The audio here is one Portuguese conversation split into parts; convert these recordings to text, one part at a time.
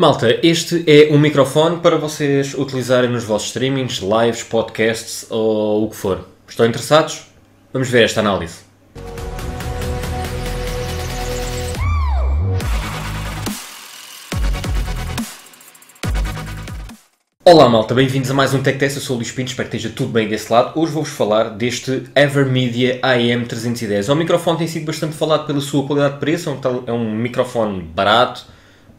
Malta, este é um microfone para vocês utilizarem nos vossos streamings, lives, podcasts ou o que for. Estão interessados? Vamos ver esta análise. Olá malta, bem-vindos a mais um Test, eu sou o Luís Pinto, espero que esteja tudo bem desse lado. Hoje vou-vos falar deste Evermedia AM310. O microfone tem sido bastante falado pela sua qualidade de preço, é um é microfone barato,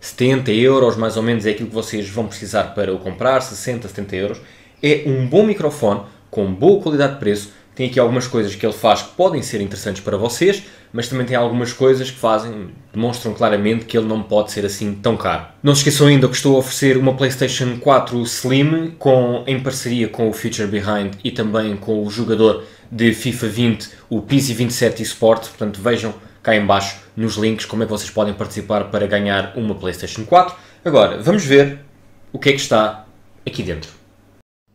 70 euros mais ou menos é aquilo que vocês vão precisar para o comprar, 60, 70 euros. É um bom microfone com boa qualidade de preço. Tem aqui algumas coisas que ele faz que podem ser interessantes para vocês, mas também tem algumas coisas que fazem, demonstram claramente que ele não pode ser assim tão caro. Não se esqueçam ainda que estou a oferecer uma PlayStation 4 Slim com, em parceria com o Future Behind e também com o jogador de FIFA 20, o Pizzi 27 eSport, portanto vejam cá embaixo nos links como é que vocês podem participar para ganhar uma PlayStation 4. Agora, vamos ver o que é que está aqui dentro.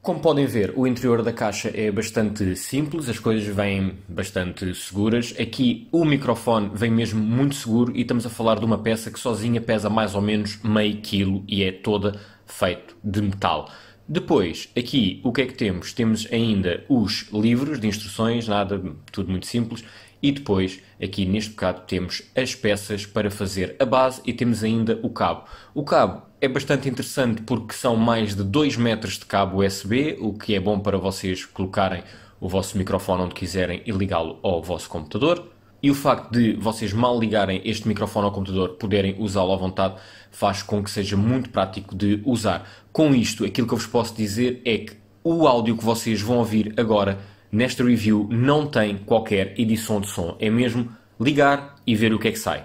Como podem ver, o interior da caixa é bastante simples, as coisas vêm bastante seguras. Aqui o microfone vem mesmo muito seguro e estamos a falar de uma peça que sozinha pesa mais ou menos meio quilo e é toda feito de metal. Depois, aqui o que é que temos? Temos ainda os livros de instruções, nada, tudo muito simples, e depois, aqui neste bocado, temos as peças para fazer a base e temos ainda o cabo. O cabo é bastante interessante porque são mais de 2 metros de cabo USB, o que é bom para vocês colocarem o vosso microfone onde quiserem e ligá-lo ao vosso computador. E o facto de vocês mal ligarem este microfone ao computador, poderem usá-lo à vontade, faz com que seja muito prático de usar. Com isto, aquilo que eu vos posso dizer é que o áudio que vocês vão ouvir agora nesta review não tem qualquer edição de som, é mesmo ligar e ver o que é que sai.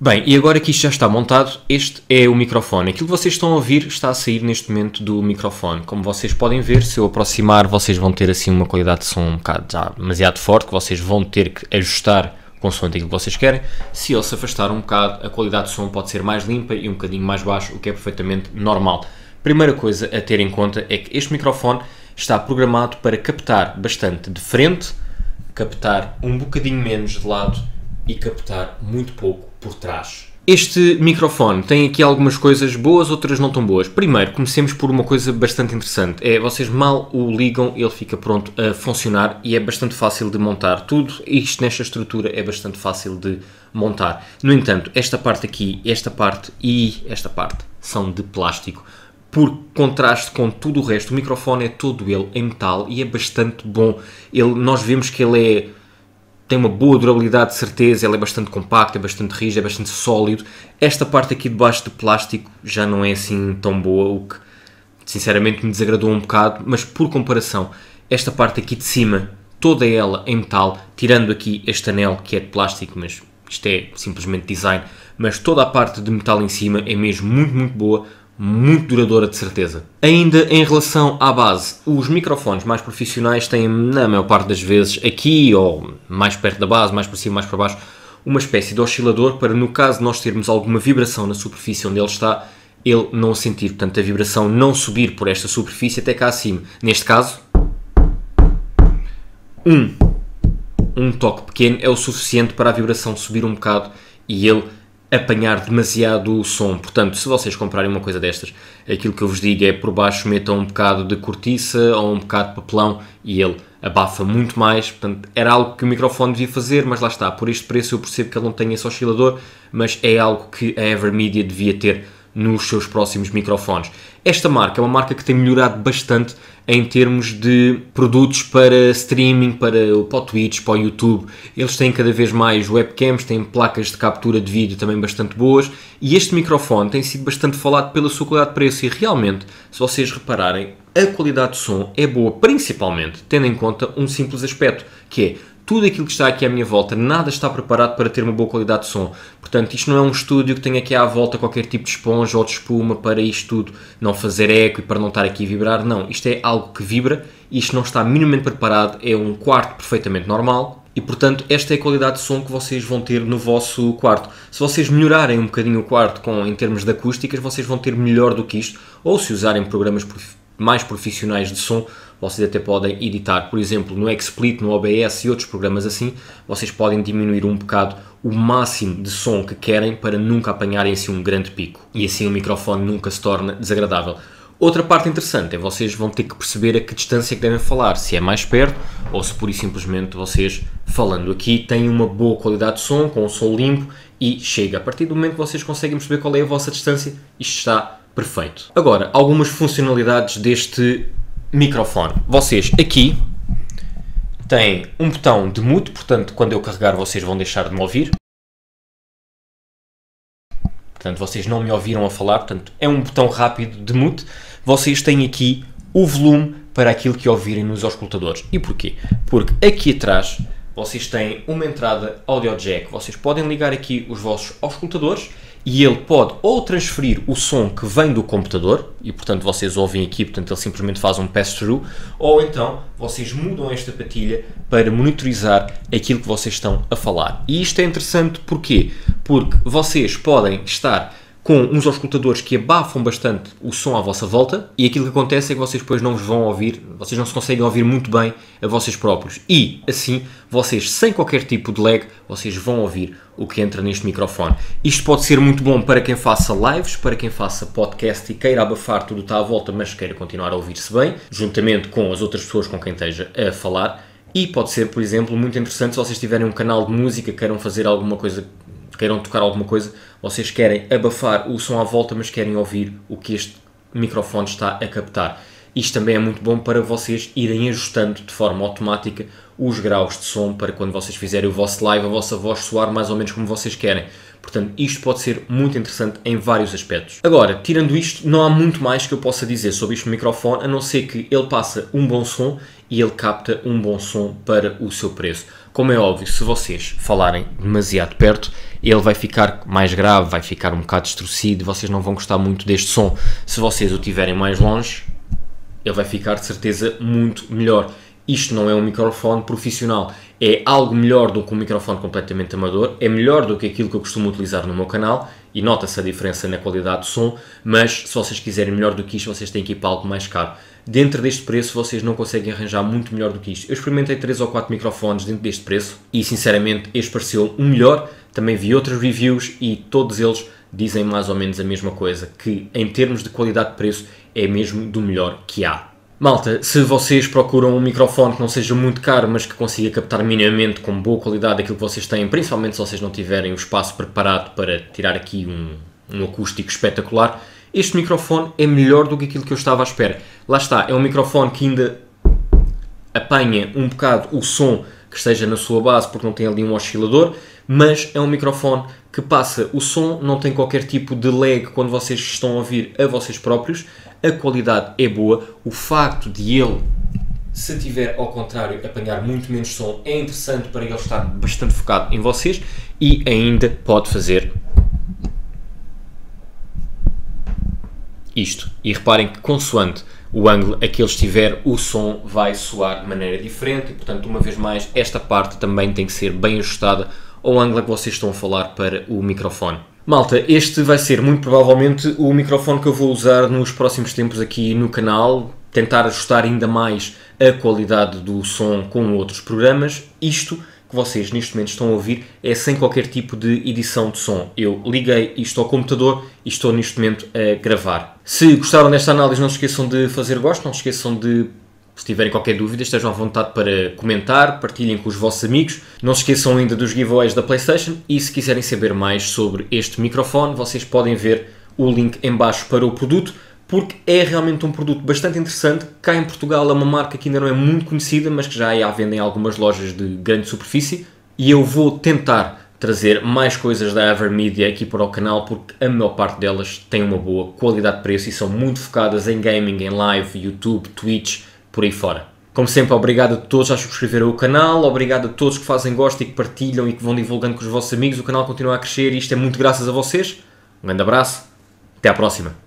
Bem, e agora que isto já está montado, este é o microfone. Aquilo que vocês estão a ouvir está a sair neste momento do microfone. Como vocês podem ver, se eu aproximar, vocês vão ter assim uma qualidade de som um bocado já demasiado forte, que vocês vão ter que ajustar consoante aquilo que vocês querem. Se ele se afastar um bocado, a qualidade de som pode ser mais limpa e um bocadinho mais baixo, o que é perfeitamente normal. Primeira coisa a ter em conta é que este microfone está programado para captar bastante de frente, captar um bocadinho menos de lado e captar muito pouco por trás. Este microfone tem aqui algumas coisas boas, outras não tão boas. Primeiro, comecemos por uma coisa bastante interessante. É, vocês mal o ligam, ele fica pronto a funcionar e é bastante fácil de montar. Tudo isto nesta estrutura é bastante fácil de montar. No entanto, esta parte aqui, esta parte e esta parte são de plástico por contraste com tudo o resto, o microfone é todo ele em metal e é bastante bom. Ele, nós vemos que ele é tem uma boa durabilidade de certeza, ele é bastante compacto, é bastante rígido, é bastante sólido. Esta parte aqui de baixo de plástico já não é assim tão boa, o que sinceramente me desagradou um bocado, mas por comparação, esta parte aqui de cima, toda ela em metal, tirando aqui este anel que é de plástico, mas isto é simplesmente design, mas toda a parte de metal em cima é mesmo muito, muito boa, muito duradoura de certeza. Ainda em relação à base, os microfones mais profissionais têm, na maior parte das vezes, aqui ou mais perto da base, mais para cima, mais para baixo, uma espécie de oscilador para, no caso de nós termos alguma vibração na superfície onde ele está, ele não sentir, portanto, a vibração não subir por esta superfície até cá acima. Neste caso, um, um toque pequeno é o suficiente para a vibração subir um bocado e ele apanhar demasiado o som. Portanto, se vocês comprarem uma coisa destas, aquilo que eu vos digo é por baixo metam um bocado de cortiça ou um bocado de papelão e ele abafa muito mais. Portanto, era algo que o microfone devia fazer, mas lá está, por este preço eu percebo que ele não tem esse oscilador, mas é algo que a Evermedia devia ter nos seus próximos microfones. Esta marca é uma marca que tem melhorado bastante em termos de produtos para streaming, para, o Twitch, para o YouTube. Eles têm cada vez mais webcams, têm placas de captura de vídeo também bastante boas e este microfone tem sido bastante falado pela sua qualidade de preço e realmente, se vocês repararem, a qualidade de som é boa, principalmente tendo em conta um simples aspecto, que é tudo aquilo que está aqui à minha volta, nada está preparado para ter uma boa qualidade de som. Portanto, isto não é um estúdio que tenha aqui à volta qualquer tipo de esponja ou de espuma para isto tudo não fazer eco e para não estar aqui a vibrar. Não, isto é algo que vibra, isto não está minimamente preparado, é um quarto perfeitamente normal, e portanto, esta é a qualidade de som que vocês vão ter no vosso quarto. Se vocês melhorarem um bocadinho o quarto com, em termos de acústicas, vocês vão ter melhor do que isto, ou se usarem programas mais profissionais de som, vocês até podem editar, por exemplo, no XSplit, no OBS e outros programas assim, vocês podem diminuir um bocado o máximo de som que querem para nunca apanharem assim um grande pico e assim o microfone nunca se torna desagradável. Outra parte interessante é vocês vão ter que perceber a que distância é que devem falar, se é mais perto ou se pura e simplesmente vocês falando aqui têm uma boa qualidade de som, com o som limpo e chega. A partir do momento que vocês conseguem perceber qual é a vossa distância, isto está perfeito. Agora, algumas funcionalidades deste microfone. Vocês aqui têm um botão de mute, portanto, quando eu carregar, vocês vão deixar de me ouvir. Portanto, vocês não me ouviram a falar, portanto, é um botão rápido de mute. Vocês têm aqui o volume para aquilo que ouvirem nos auscultadores. E porquê? Porque aqui atrás vocês têm uma entrada audio jack. Vocês podem ligar aqui os vossos auscultadores e ele pode ou transferir o som que vem do computador, e portanto vocês ouvem aqui, portanto ele simplesmente faz um pass-through, ou então vocês mudam esta patilha para monitorizar aquilo que vocês estão a falar. E isto é interessante porquê? Porque vocês podem estar com uns auscultadores que abafam bastante o som à vossa volta e aquilo que acontece é que vocês depois não vos vão ouvir, vocês não se conseguem ouvir muito bem a vocês próprios e assim vocês sem qualquer tipo de lag vocês vão ouvir o que entra neste microfone. Isto pode ser muito bom para quem faça lives, para quem faça podcast e queira abafar tudo está à volta mas queira continuar a ouvir-se bem, juntamente com as outras pessoas com quem esteja a falar. E pode ser, por exemplo, muito interessante se vocês tiverem um canal de música, queiram fazer alguma coisa queiram tocar alguma coisa, vocês querem abafar o som à volta, mas querem ouvir o que este microfone está a captar. Isto também é muito bom para vocês irem ajustando de forma automática os graus de som para quando vocês fizerem o vosso live, a vossa voz soar mais ou menos como vocês querem. Portanto, isto pode ser muito interessante em vários aspectos. Agora, tirando isto, não há muito mais que eu possa dizer sobre este microfone, a não ser que ele passa um bom som e ele capta um bom som para o seu preço. Como é óbvio, se vocês falarem demasiado perto, ele vai ficar mais grave, vai ficar um bocado distorcido, vocês não vão gostar muito deste som. Se vocês o tiverem mais longe, ele vai ficar de certeza muito melhor isto não é um microfone profissional, é algo melhor do que um microfone completamente amador, é melhor do que aquilo que eu costumo utilizar no meu canal e nota-se a diferença na qualidade do som, mas se vocês quiserem melhor do que isto, vocês têm que ir para algo mais caro. Dentro deste preço, vocês não conseguem arranjar muito melhor do que isto. Eu experimentei 3 ou 4 microfones dentro deste preço e, sinceramente, este pareceu o melhor. Também vi outros reviews e todos eles dizem mais ou menos a mesma coisa, que em termos de qualidade de preço é mesmo do melhor que há Malta, se vocês procuram um microfone que não seja muito caro, mas que consiga captar minimamente com boa qualidade aquilo que vocês têm, principalmente se vocês não tiverem o espaço preparado para tirar aqui um, um acústico espetacular, este microfone é melhor do que aquilo que eu estava à espera. Lá está, é um microfone que ainda apanha um bocado o som que esteja na sua base, porque não tem ali um oscilador, mas é um microfone que passa o som, não tem qualquer tipo de lag quando vocês estão a ouvir a vocês próprios, a qualidade é boa, o facto de ele se tiver ao contrário apanhar muito menos som, é interessante para ele estar bastante focado em vocês e ainda pode fazer isto. E reparem que consoante o ângulo a que ele estiver, o som vai soar de maneira diferente e, portanto, uma vez mais, esta parte também tem que ser bem ajustada ao ângulo a que vocês estão a falar para o microfone. Malta, este vai ser muito provavelmente o microfone que eu vou usar nos próximos tempos aqui no canal, tentar ajustar ainda mais a qualidade do som com outros programas. Isto que vocês neste momento estão a ouvir é sem qualquer tipo de edição de som. Eu liguei isto ao computador e estou neste momento a gravar. Se gostaram desta análise, não se esqueçam de fazer gosto, não se esqueçam de se tiverem qualquer dúvida, estejam à vontade para comentar, partilhem com os vossos amigos. Não se esqueçam ainda dos giveaways da PlayStation e se quiserem saber mais sobre este microfone, vocês podem ver o link em baixo para o produto porque é realmente um produto bastante interessante. Cá em Portugal é uma marca que ainda não é muito conhecida, mas que já é à venda em algumas lojas de grande superfície. E eu vou tentar trazer mais coisas da Evermedia aqui para o canal, porque a maior parte delas tem uma boa qualidade de preço e são muito focadas em gaming, em live, YouTube, Twitch, por aí fora. Como sempre, obrigado a todos a subscreverem o canal, obrigado a todos que fazem gosto e que partilham e que vão divulgando com os vossos amigos. O canal continua a crescer e isto é muito graças a vocês. Um grande abraço, até à próxima.